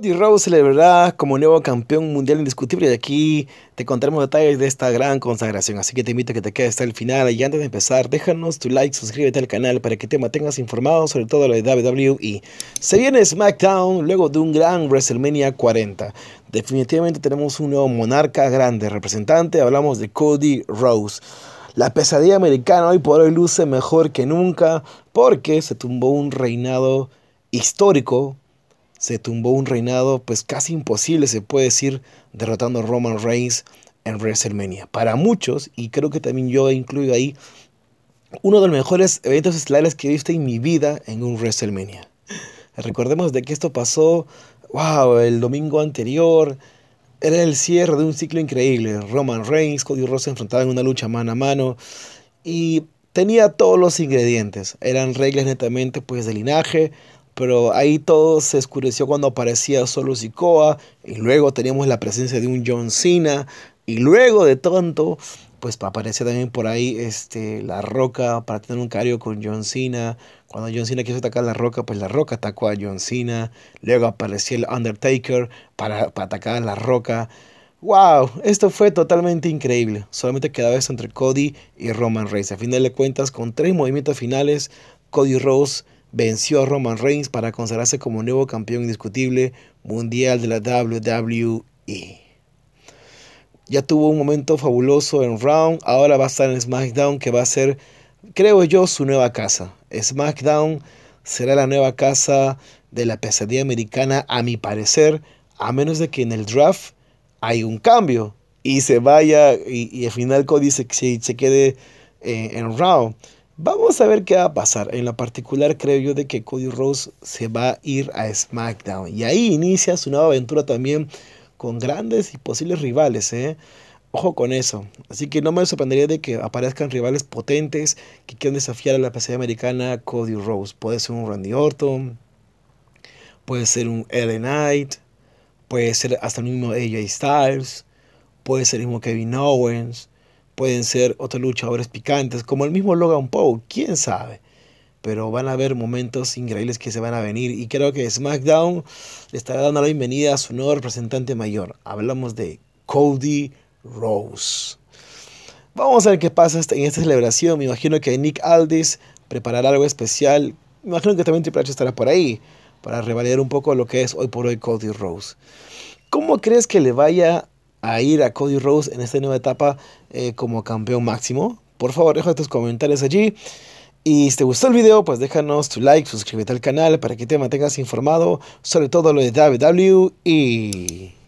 Cody Rhodes celebrará como nuevo campeón mundial indiscutible y aquí te contaremos detalles de esta gran consagración, así que te invito a que te quedes hasta el final y antes de empezar déjanos tu like, suscríbete al canal para que te mantengas informado sobre todo lo de WWE. Se viene SmackDown luego de un gran WrestleMania 40. Definitivamente tenemos un nuevo monarca grande representante, hablamos de Cody Rose La pesadilla americana hoy por hoy luce mejor que nunca porque se tumbó un reinado histórico se tumbó un reinado pues casi imposible, se puede decir, derrotando a Roman Reigns en WrestleMania. Para muchos, y creo que también yo incluido ahí, uno de los mejores eventos estelares que he visto en mi vida en un WrestleMania. Recordemos de que esto pasó, wow, el domingo anterior. Era el cierre de un ciclo increíble. Roman Reigns, Cody Rhodes se enfrentaban en una lucha mano a mano. Y tenía todos los ingredientes. Eran reglas netamente pues de linaje, pero ahí todo se oscureció cuando aparecía Solo Sikoa, y luego teníamos la presencia de un John Cena, y luego de tonto pues aparecía también por ahí este, La Roca para tener un cario con John Cena. Cuando John Cena quiso atacar a La Roca, pues La Roca atacó a John Cena. Luego apareció el Undertaker para, atacar a La Roca. ¡Wow! Esto fue totalmente increíble. Solamente quedaba eso entre Cody y Roman Reigns. A final de cuentas, con tres movimientos finales, Cody Rose venció a Roman Reigns para considerarse como nuevo campeón indiscutible mundial de la WWE. Ya tuvo un momento fabuloso en Round, ahora va a estar en SmackDown, que va a ser, creo yo, su nueva casa. SmackDown será la nueva casa de la pesadilla americana, a mi parecer, a menos de que en el draft hay un cambio y se vaya y, al final Cody se, se, quede eh, en Raw. Vamos a ver qué va a pasar. En la particular creo yo de que Cody Rose se va a ir a SmackDown. Y ahí inicia su nueva aventura también con grandes y posibles rivales. ¿eh? Ojo con eso. Así que no me sorprendería de que aparezcan rivales potentes que quieran desafiar a la PC americana Cody Rose. Puede ser un Randy Orton. Puede ser un Ellen Knight. Puede ser hasta el mismo AJ Styles. Puede ser el mismo Kevin Owens pueden ser otros luchadores picantes, como el mismo Logan Paul, quién sabe. Pero van a haber momentos increíbles que se van a venir. Y creo que SmackDown le estará dando la bienvenida a su nuevo representante mayor. Hablamos de Cody Rose. Vamos a ver qué pasa en esta celebración. Me imagino que Nick Aldis preparará algo especial. Me imagino que también Triple H estará por ahí para revalidar un poco lo que es hoy por hoy Cody Rose. ¿Cómo crees que le vaya a ir a Cody Rose en esta nueva etapa eh, como campeón máximo. Por favor, deja tus comentarios allí. Y si te gustó el video, pues déjanos tu like, suscríbete al canal para que te mantengas informado sobre todo lo de WWE y...